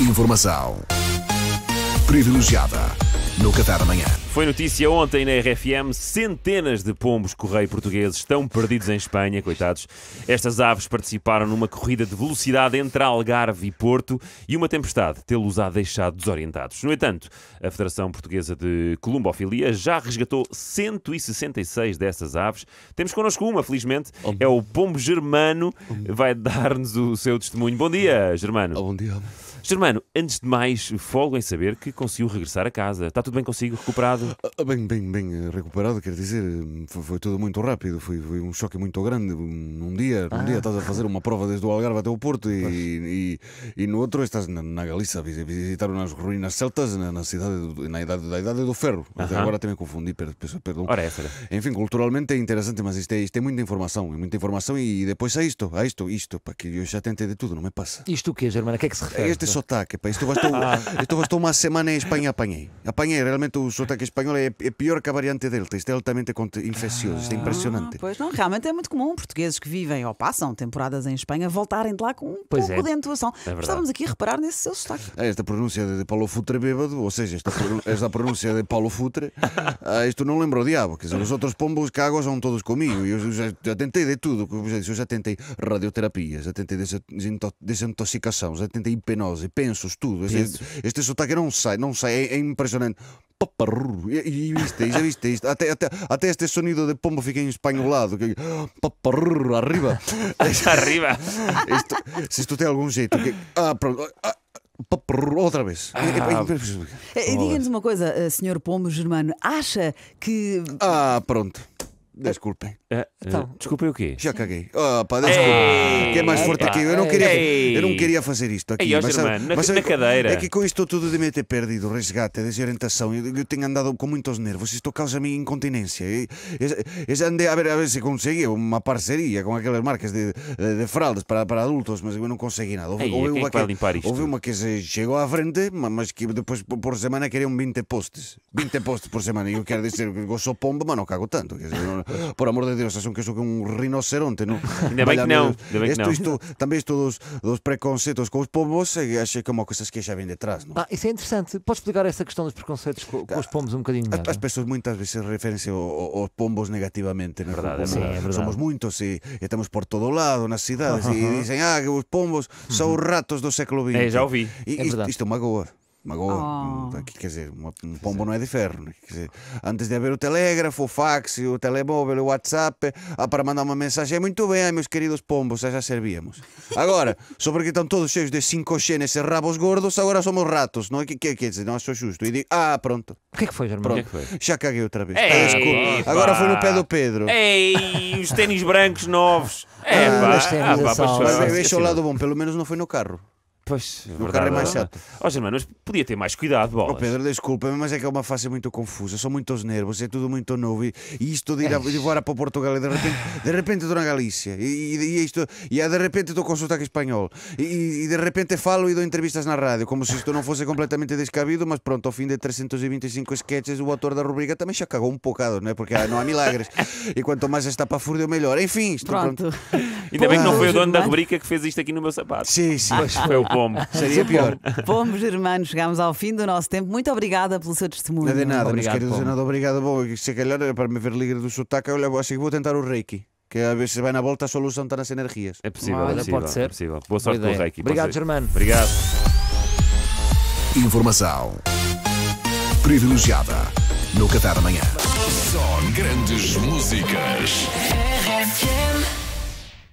Informação privilegiada no Catar amanhã. Foi notícia ontem na RFM: centenas de pombos correio portugueses estão perdidos em Espanha, coitados. Estas aves participaram numa corrida de velocidade entre Algarve e Porto e uma tempestade tê-los a deixado desorientados. No entanto, a Federação Portuguesa de Columbofilia já resgatou 166 dessas aves. Temos connosco uma, felizmente, é o pombo germano, vai dar-nos o seu testemunho. Bom dia, germano. Bom dia. Germano, antes de mais, folgo em saber que conseguiu regressar a casa. Está tudo bem consigo? Recuperado? Ah, ah, bem, bem, bem eh, recuperado, quer dizer, hum, foi, foi tudo muito rápido, foi, foi, um choque muito grande. Num dia, num dia ah. estás a fazer uma prova desde o Algarve até o Porto e, e, e, no outro estás na, na Galiza a visitar umas ruínas celtas na, na cidade, na idade, da Idade do Ferro. Uh -huh. Agora até me confundi, per, per, perdão. Ora, Enfim, culturalmente é interessante, mas isto é, isto é muita informação, é muita informação e depois há é isto, há é isto, isto, para que eu já tentei de tudo, não me passa. Isto o quê, Germana? A que é que se refere? É este sotaque, pá. Isto gastou, ah. isto bastou uma semana em Espanha, apanhei. Apanhei, realmente o sotaque espanhol é, é pior que a variante Delta. Isto é altamente infeccioso, isto é ah, impressionante. Ah, pois não, realmente é muito comum portugueses que vivem ou passam temporadas em Espanha voltarem de lá com um pois pouco é. de entoação. É Estávamos aqui a reparar nesse seu sotaque. É, esta pronúncia de Paulo Futre bêbado, ou seja, esta, esta pronúncia de Paulo Futre, ah, isto não lembro o diabo. Quer dizer, os outros pombos cagos são todos comigo. Eu já, já tentei de tudo, como já disse, eu já tentei radioterapia, já tentei desintoxicação, já tentei hipnose e penso, estudo. Este, este sotaque não sai, não sai, é, é impressionante. E, e viste, já viste isto. Até, até, até, este sonido de pombo fica em espanholado. Que, arriba. arriba. Isto, se isto tem algum jeito. Que, ah, pronto. Ah, ah outra vez. É, é, é ah, eh, eh, Diga-nos uma coisa, eh, senhor Pombo Germano, acha que. Ah, pronto. Ah, desculpem. Ah, então, ah, desculpem o quê? Já caguei. Opa, desculpem. Que é mais forte aqui. Eu não queria, eu não queria fazer isto aqui. Ei, mas, sabe, mas na é, cadeira. É que com isto tudo de me ter perdido, resgate, desorientação, eu, eu tenho andado com muitos nervos. Isto causa-me incontinência. Eu, eu, andei a ver, a ver se conseguia uma parceria com aquelas marcas de, de fraldas para, para adultos, mas eu não consegui nada. Houve, ei, houve, uma, é que, houve uma que chegou à frente, mas que depois por semana queriam 20 postes. 20 postes por semana. E eu quero dizer que eu sou pombo, mas não cago tanto. Quer dizer, não, por amor de deus es un queso que um rinoceronte, Ainda bem que não. isto, isto, também isto dos, dos preconceitos com os pombos, achei que é uma coisa que já vem de trás, não? Ah, isso é interessante. Podes explicar essa questão dos preconceitos com, com os pombos um bocadinho melhor? As, as pessoas muitas vezes referem-se aos pombos negativamente, não verdade, Sim, é, é verdade. Somos muitos e, e estamos por todo lado nas cidades uh -huh. e dizem, ah, que os pombos são os ratos do século XX. Eh, é, já ouvi. E, é isto, isto Magoa. Oh. Hum, quer dizer, uma, um pombo não é de ferro. Né? Dizer, antes de haver o telégrafo, o fax, o telemóvel, o WhatsApp, ah, para mandar uma mensagem, é muito bem, ai, meus queridos pombos, já servíamos. Agora, só porque estão todos cheios de 5G nesses rabos gordos, agora somos ratos, não é? Que, que, quer dizer, não acho justo. E digo, ah, pronto. O que, é que foi, Germão? que é que já caguei outra vez. Ei, ah, agora foi no pé do Pedro. Ei, os tênis brancos novos. Ah, é, ah, mas ah, o lado bom pelo menos não foi no carro Pois, o verdade, é carro é, é mais chato. Ó, oh, Germano, mas podia ter mais cuidado, bolas. Oh, Pedro, desculpa-me, mas é que é uma fase muito confusa, são muitos nervos, é tudo muito novo. E, e isto de ir, embora para Portugal e de repente, de repente estou na Galícia, e, e, isto, e ah, de repente estou com sotaque espanhol, e, e, de repente falo e dou entrevistas na rádio, como se isto não fosse completamente descabido, mas pronto, ao fim de 325 sketches, o autor da rubrica também já cagou um bocado, não é? Porque ah, não há milagres. E quanto mais está para fúria, melhor. Enfim, estou pronto. pronto. Ainda bem que não foi o dono da rubrica que fez isto aqui no meu sapato. Sim, sim. Mas foi o pomo. Seria pior. Pomo Germano, chegámos ao fim do nosso tempo. Muito obrigada pelo seu testemunho. Não é de nada, obrigado, não quero dizer nada. Obrigado. Bom, se calhar, eh, para me ver livre do sotaque, olha, que vou tentar o reiki. Que vez se vai na volta, a solução está nas energias. É possível, é possível, pode ser. É possível. Boa sorte Boa reiki. Obrigado, Germano. Obrigado. Informação privilegiada no Catar Amanhã. Só grandes músicas. RFM.